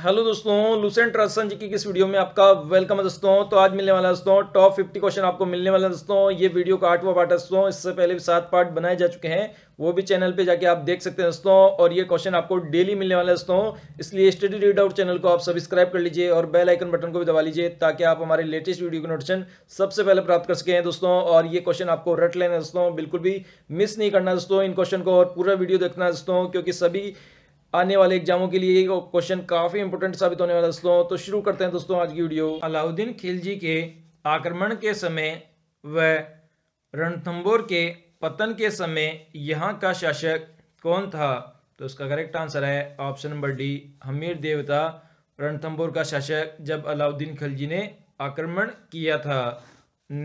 hello दोस्तों Lucent रसन जी की किस वीडियो में आपका वेलकम है दोस्तों तो आज मिलने वाला दोस्तों टॉप 50 क्वेश्चन आपको मिलने वाला है दोस्तों ये वीडियो का आठवां पार्ट है दोस्तों इससे पहले भी सात पार्ट बनाए जा चुके हैं वो भी चैनल पे जाके आप देख सकते हैं दोस्तों और ये क्वेश्चन आपको डेली मिलने वाला है दोस्तों इसलिए स्टडी रीड आउट चैनल को आप सब्सक्राइब कर लीजिए और बेल आइकन बटन को भी दबा लीजिए ताकि आप हमारे लेटेस्ट वीडियो की नोटिफिकेशन सबसे पहले प्राप्त कर सकें दोस्तों और ये क्वेश्चन आपको रट लेना दोस्तों बिल्कुल भी मिस नहीं करना दोस्तों इन क्वेश्चन को और पूरा वीडियो देखना दोस्तों क्योंकि सभी आने वाले एग्जामों के लिए क्वेश्चन काफ़ी इंपोर्टेंट साबित होने वाला दोस्तों तो शुरू करते हैं दोस्तों आज की वीडियो अलाउद्दीन खिलजी के आक्रमण के समय व रणथम्बोर के पतन के समय यहाँ का शासक कौन था तो इसका करेक्ट आंसर है ऑप्शन नंबर डी हमीर देवता रणथम्बोर का शासक जब अलाउद्दीन खिलजी ने आक्रमण किया था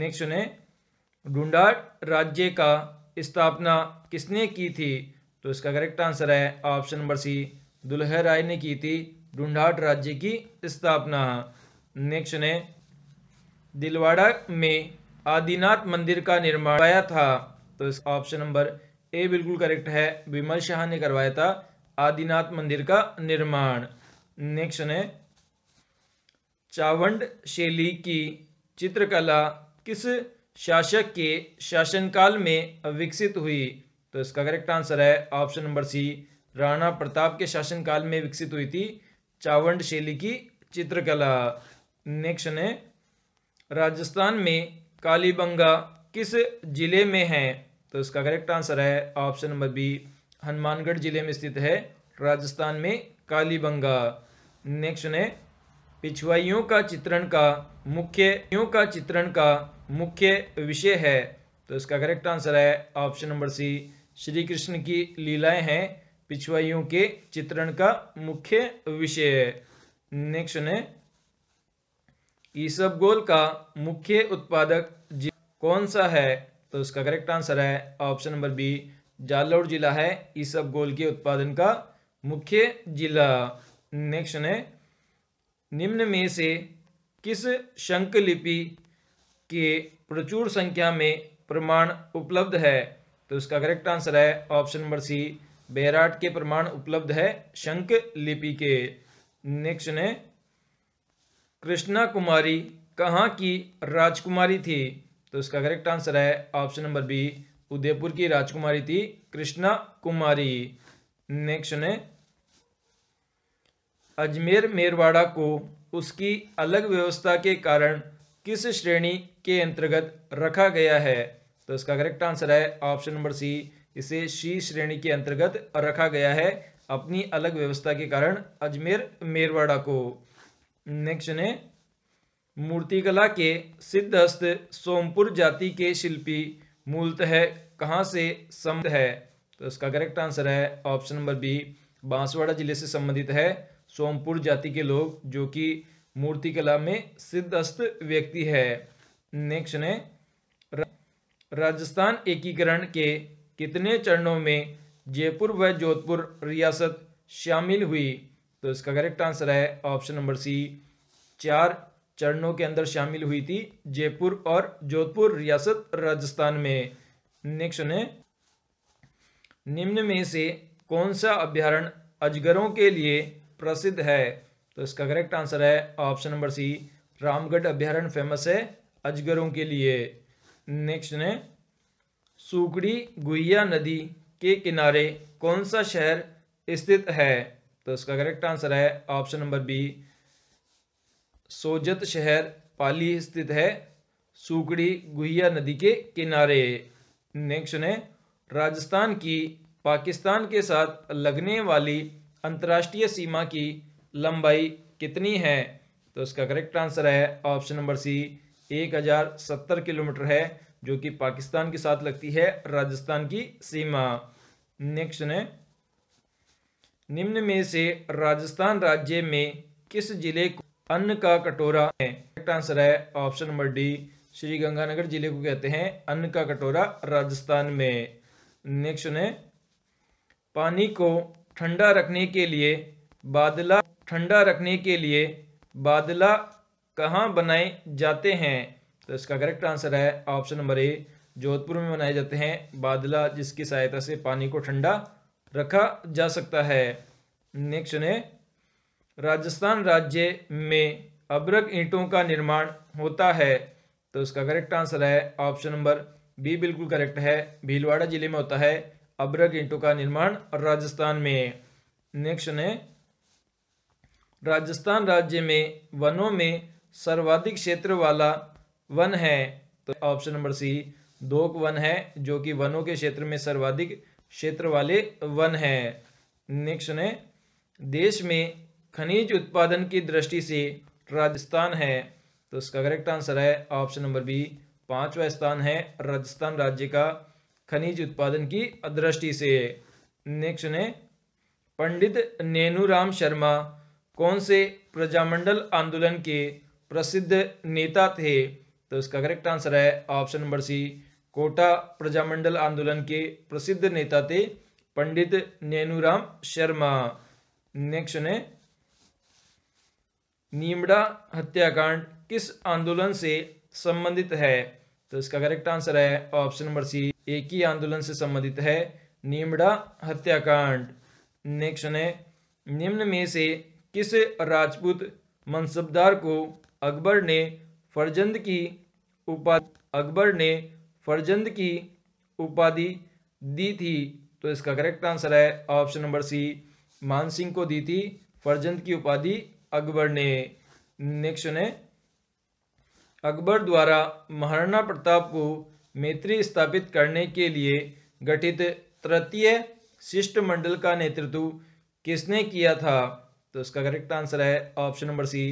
नेक्स्ट ने ढूंढाट राज्य का स्थापना किसने की थी तो इसका करेक्ट आंसर है option number C Dulhe Rai ने की थी ढूंढाट राज्य की स्थापना नेक्स्ट ने दिलवाड़ा में आदिनाथ मंदिर का निर्माण करवाया था तो इस ऑप्शन नंबर ए बिल्कुल करेक्ट है विमल शाह ने करवाया था आदिनाथ मंदिर का निर्माण नेक्स्ट ने चावंड शैली की चित्रकला किस शासक के शासनकाल में विकसित हुई तो इसका करेक्ट आंसर है option number C Rana Pratap के शासनकाल में विकसित हुई थी चावंड शैली की चित्रकला नेक्स्ट है राजस्थान में कालीबंगा किस जिले में है तो इसका करेक्ट आंसर है ऑप्शन नंबर बी हनुमानगढ़ जिले में स्थित है राजस्थान में कालीबंगा नेक्स्ट है पिछुआइयों का चित्रण का मुख्य का चित्रण का मुख्य विषय है तो इसका करेक्ट आंसर है option number C Shri Krishna की लीलाएं हैं पिछवाइयों के चित्रण का मुख्य विषय है नेक्स्ट ने ईसब गोल का मुख्य उत्पादक कौन सा है तो इसका करेक्ट आंसर है ऑप्शन नंबर बी जालौर जिला है ईसब गोल के उत्पादन का मुख्य जिला नेक्स्ट ने निम्न में से किस शंक लिपि के प्रचुर संख्या में प्रमाण उपलब्ध है तो इसका करेक्ट आंसर है ऑप्शन नंबर सी बैराट के प्रमाण उपलब्ध है शंक लिपि के नेक्स्ट ने कृष्णा कुमारी कहाँ की राजकुमारी थी तो इसका करेक्ट आंसर है ऑप्शन नंबर बी उदयपुर की राजकुमारी थी कृष्णा कुमारी नेक्स्ट ने अजमेर मेरवाड़ा को उसकी अलग व्यवस्था के कारण किस श्रेणी के अंतर्गत रखा गया है तो इसका करेक्ट आंसर है ऑप्शन नंबर सी इसे शी श्रेणी के अंतर्गत रखा गया है अपनी अलग व्यवस्था के कारण अजमेर मेरवाड़ा को नेक्स्ट ने मूर्तिकला के सिद्धहस्त सोमपुर जाति के शिल्पी मूलतः कहाँ से संबंध है तो इसका करेक्ट आंसर है ऑप्शन नंबर बी बांसवाड़ा जिले से संबंधित है सोमपुर जाति के लोग जो कि मूर्तिकला में सिद्धस्त व्यक्ति है नेक्स्ट ने राजस्थान एकीकरण के कितने चरणों में जयपुर व जोधपुर रियासत शामिल हुई तो इसका करेक्ट आंसर है ऑप्शन नंबर सी चार चरणों के अंदर शामिल हुई थी जयपुर और जोधपुर रियासत राजस्थान में नेक्स्ट ने निम्न में से कौन सा अभ्यारण अजगरों के लिए प्रसिद्ध है तो इसका करेक्ट आंसर है ऑप्शन नंबर सी रामगढ़ अभ्यारण फेमस है अजगरों के लिए नेक्स्ट ने सुगड़ी गुइया नदी के किनारे कौन सा शहर स्थित है तो इसका करेक्ट आंसर है ऑप्शन नंबर बी सोजत शहर पाली स्थित है सुगड़ी गुहिया नदी के किनारे नेक्स्ट ने राजस्थान की पाकिस्तान के साथ लगने वाली अंतर्राष्ट्रीय सीमा की लंबाई कितनी है तो इसका करेक्ट आंसर है ऑप्शन नंबर सी एक हज़ार सत्तर किलोमीटर है जो कि पाकिस्तान के साथ लगती है राजस्थान की सीमा नेक्स्ट ने निम्न में से राजस्थान राज्य में किस जिले को अन्न का कटोरा है करेक्ट आंसर है option number D Sri Ganganagar जिले को कहते हैं अन्न का कटोरा राजस्थान में नेक्स्ट ने पानी को ठंडा रखने के लिए बादला ठंडा रखने के लिए बादला कहाँ बनाए जाते हैं तो इसका करेक्ट आंसर है ऑप्शन नंबर ए जोधपुर में बनाए जाते हैं बादला जिसकी सहायता से पानी को ठंडा रखा जा सकता है नेक्स्ट ने राजस्थान राज्य में अब्रक ईंटों का निर्माण होता है तो इसका करेक्ट आंसर है ऑप्शन नंबर बी बिल्कुल करेक्ट है भीलवाड़ा जिले में होता है अब्रक ईंटों का निर्माण राजस्थान में नेक्स्ट ने राजस्थान राज्य में वनों में सर्वाधिक क्षेत्र वाला वन है तो ऑप्शन नंबर सी दोक वन है जो कि वनों के क्षेत्र में सर्वाधिक क्षेत्र वाले वन है नेक्स्ट है देश में खनिज उत्पादन की दृष्टि से राजस्थान है तो इसका करेक्ट आंसर है ऑप्शन नंबर बी पांचवा स्थान है राजस्थान राज्य का खनिज उत्पादन की दृष्टि से नेक्स्ट ने पंडित नेनूराम शर्मा कौन से प्रजामंडल आंदोलन के प्रसिद्ध नेता थे तो इसका करेक्ट आंसर है ऑप्शन नंबर सी कोटा प्रजामंडल आंदोलन के प्रसिद्ध नेता थे पंडित नेनूराम शर्मा नेक्स्ट ने नीमड़ा हत्याकांड किस आंदोलन से संबंधित है तो इसका करेक्ट आंसर है ऑप्शन नंबर सी एक ही आंदोलन से संबंधित है नीमड़ा हत्याकांड नेक्स्ट है निम्न में से किस राजपूत मनसबदार को अकबर ने फरजंद की उपाधि अकबर ने फरजंद की उपाधि दी थी तो इसका करेक्ट आंसर है ऑप्शन नंबर सी मानसिंह को दी थी फरजंद की उपाधि अकबर ने नेक्स्ट ने अकबर द्वारा महाराणा प्रताप को मैत्री स्थापित करने के लिए गठित तृतीय शिष्टमंडल का नेतृत्व किसने किया था तो इसका करेक्ट आंसर है option number C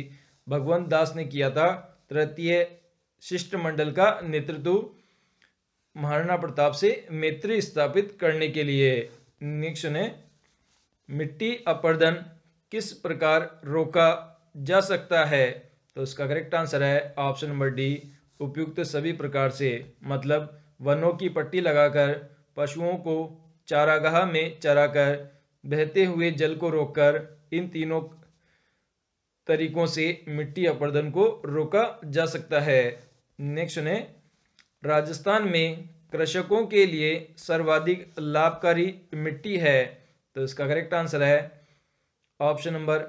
Bhagwant Das ने किया था तृतीय शिष्टमंडल का नेतृत्व महाराणा प्रताप से मैत्री स्थापित करने के लिए निक्ष ने मिट्टी अपर्दन किस प्रकार रोका जा सकता है तो इसका करेक्ट आंसर है ऑप्शन नंबर डी उपयुक्त सभी प्रकार से मतलब वनों की पट्टी लगाकर पशुओं को चारागाह में चराकर बहते हुए जल को रोककर इन तीनों तरीकों से मिट्टी अपरदन को रोका जा सकता है नेक्स्ट ने राजस्थान में कृषकों के लिए सर्वाधिक लाभकारी मिट्टी है तो इसका करेक्ट आंसर है ऑप्शन नंबर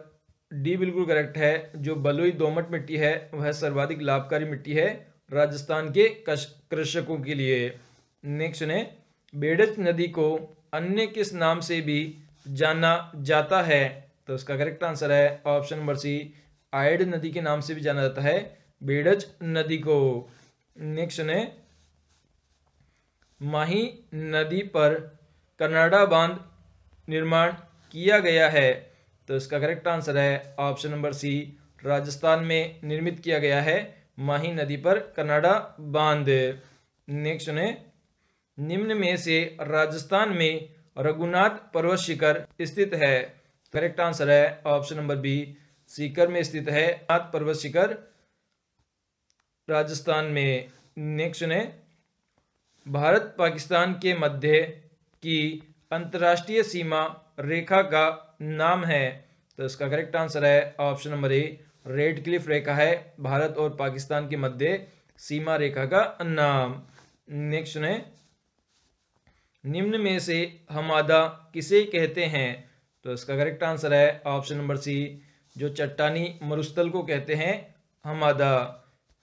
डी बिल्कुल करेक्ट है जो बलुई दोमट मिट्टी है वह सर्वाधिक लाभकारी मिट्टी है राजस्थान के कृषकों के लिए नेक्स्ट ने बेडच नदी को अन्य किस नाम से भी जाना जाता है तो इसका करेक्ट आंसर है ऑप्शन नंबर सी आयड नदी के नाम से भी जाना जाता है बेडज नदी को नेक्स्ट ने माही नदी पर कनाडा बांध निर्माण किया गया है तो इसका करेक्ट आंसर है ऑप्शन नंबर सी राजस्थान में निर्मित किया गया है माही नदी पर कनाडा बांध नेक्स्ट ने निम्न में से राजस्थान में रघुनाथ पर्वत शिखर स्थित है करेक्ट आंसर है ऑप्शन नंबर बी सीकर में स्थित है नाथ पर्वत शिखर राजस्थान में नेक्स्ट सुने भारत पाकिस्तान के मध्य की अंतर्राष्ट्रीय सीमा रेखा का नाम है तो इसका करेक्ट आंसर है option number A Radcliffe रेखा है भारत और पाकिस्तान के मध्य सीमा रेखा का नाम नेक्स्ट सुने निम्न में से हमादा किसे कहते हैं तो इसका करेक्ट आंसर है ऑप्शन नंबर सी जो चट्टानी मरुस्थल को कहते हैं हमादा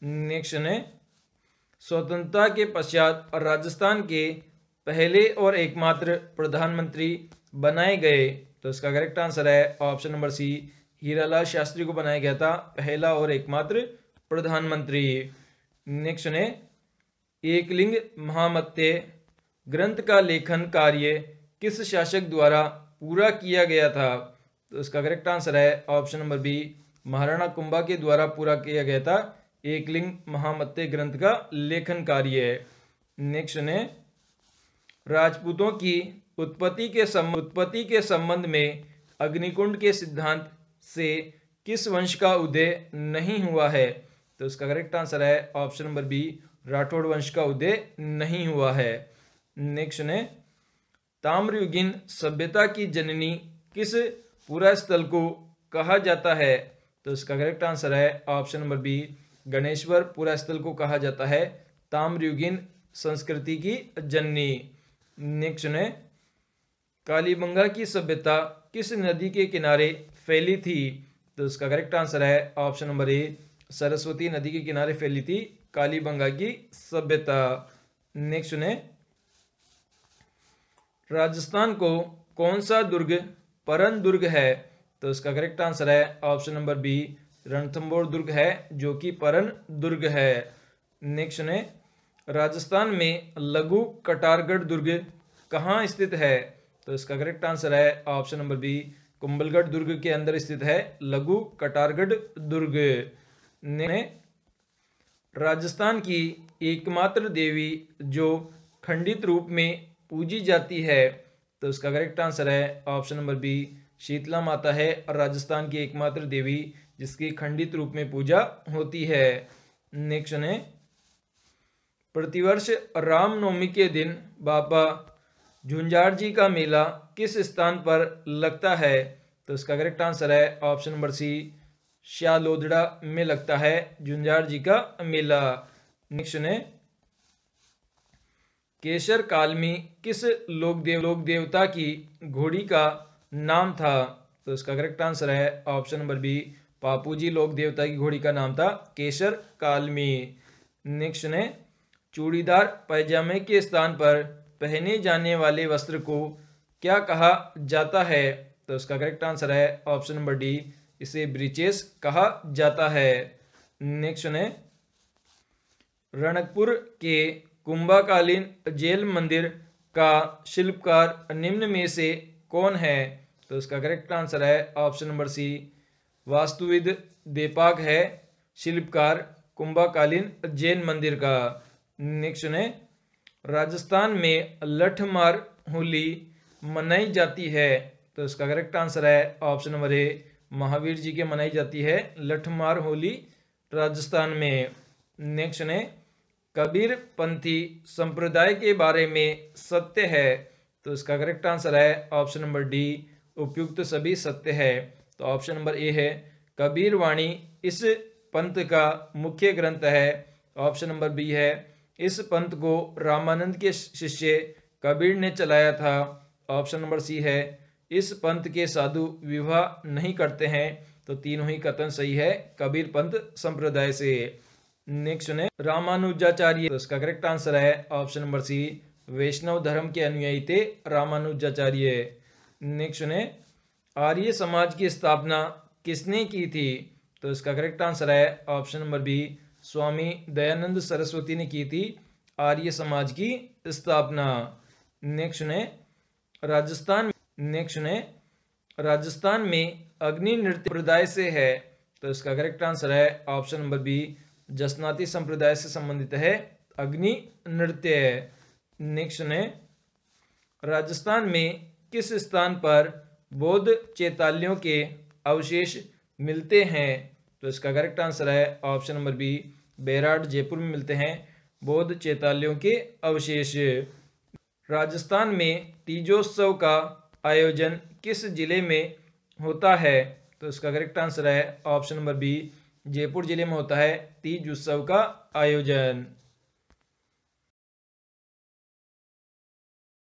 नेक्स्ट ने स्वतंत्रता के पश्चात और राजस्थान के पहले और एकमात्र प्रधानमंत्री बनाए गए तो इसका करेक्ट आंसर है option number C Hira Shastri को बनाया गया था पहला और एकमात्र प्रधानमंत्री नेक्स्ट ने एकलिंग महामत्य ग्रंथ का लेखन कार्य किस शासक द्वारा पूरा किया गया था तो इसका करेक्ट आंसर है option number B Maharana Kumbha के द्वारा पूरा किया गया था एकलिंग महामत्य ग्रंथ का लेखन कार्य है नेक्स्ट ने राजपूतों की उत्पत्ति के संबंध उत्पत्ति के संबंध में अग्निकुंड के सिद्धांत से किस वंश का उदय नहीं हुआ है तो इसका करेक्ट आंसर है ऑप्शन नंबर बी राठौड़ वंश का उदय नहीं हुआ है नेक्स्ट ने ताम्रयुगीन सभ्यता की जननी किस पूरा स्थल को कहा जाता है तो इसका करेक्ट आंसर है ऑप्शन नंबर बी गणेश्वर पूरा स्थल को कहा जाता है ताम्रयुगीन संस्कृति की जननी नेक्स्ट ने कालीबंगा की सभ्यता किस नदी के किनारे फैली थी तो इसका करेक्ट आंसर है ऑप्शन नंबर ए सरस्वती नदी के किनारे फैली थी कालीबंगा की सभ्यता नेक्स्ट ने राजस्थान को कौन सा दुर्ग परन दुर्ग है तो इसका करेक्ट आंसर है ऑप्शन नंबर बी रणथम्बोर दुर्ग है जो कि परन दुर्ग है नेक्स्ट ने राजस्थान में लघु कटारगढ़ दुर्ग कहाँ स्थित है तो इसका करेक्ट आंसर है ऑप्शन नंबर बी कुंबलगढ़ दुर्ग के अंदर स्थित है लघु कटारगढ़ दुर्ग ने राजस्थान की एकमात्र देवी जो खंडित रूप में पूजी जाती है तो इसका करेक्ट आंसर है option number B Sheetla Mata है और राजस्थान की एकमात्र देवी जिसकी खंडित रूप में पूजा होती है नेक्स्ट ने प्रतिवर्ष रामनवमी के दिन बाबा झुंझार जी का मेला किस स्थान पर लगता है तो इसका करेक्ट आंसर है ऑप्शन नंबर सी श्यालोदड़ा में लगता है झुंझार जी का मेला नेक्स्ट ने केशर काल में किस लोक देव लोक देवता की घोड़ी का नाम था तो इसका करेक्ट आंसर है ऑप्शन नंबर बी पापूजी लोक देवता की घोड़ी का नाम था केशर काल में नेक्स्ट ने चूड़ीदार पैजामे के स्थान पर पहने जाने वाले वस्त्र को क्या कहा जाता है तो इसका करेक्ट आंसर है ऑप्शन नंबर डी इसे ब्रिचेस कहा जाता है नेक्स्ट ने रणकपुर के कुंभाकालीन जेल मंदिर का शिल्पकार निम्न में से कौन है तो इसका करेक्ट आंसर है ऑप्शन नंबर सी वास्तुविद देपाक है शिल्पकार कुंभाकालीन जैन मंदिर का नेक्स्ट है राजस्थान में लठमार होली मनाई जाती है तो इसका करेक्ट आंसर है option number A Mahavir ji के मनाई जाती है लठमार होली राजस्थान में नेक्स्ट है कबीर पंथी संप्रदाय के बारे में सत्य है तो इसका करेक्ट आंसर है ऑप्शन नंबर डी उपयुक्त सभी सत्य है तो ऑप्शन नंबर ए है कबीर वाणी इस पंथ का मुख्य ग्रंथ है ऑप्शन नंबर बी है इस पंथ को रामानंद के शिष्य कबीर ने चलाया था ऑप्शन नंबर सी है इस पंथ के साधु विवाह नहीं करते हैं तो तीनों ही कथन सही है कबीर पंथ संप्रदाय से नेक्स्ट है रामानुजाचार्य तो इसका करेक्ट आंसर है ऑप्शन नंबर सी वैष्णव धर्म के अनुयायी थे रामानुजाचार्य नेक्स्ट है आर्य समाज की स्थापना किसने की थी तो इसका करेक्ट आंसर है option number B Swami Dayanand Saraswati ने की थी आर्य समाज की स्थापना नेक्स्ट है राजस्थान नेक्स्ट है राजस्थान में अग्नि नृत्य प्रदाय से है तो इसका करेक्ट आंसर है ऑप्शन नंबर बी जसनाती संप्रदाय से संबंधित है अग्नि नृत्य है नेक्स्ट है राजस्थान में किस स्थान पर बौद्ध चैतालियों के अवशेष मिलते हैं तो इसका करेक्ट आंसर है option number B Bairat Jaipur में मिलते हैं बौद्ध चैतालियों के अवशेष राजस्थान में तीजोत्सव का आयोजन किस जिले में होता है तो इसका करेक्ट आंसर है ऑप्शन नंबर बी जयपुर जिले में होता है तीज उत्सव का आयोजन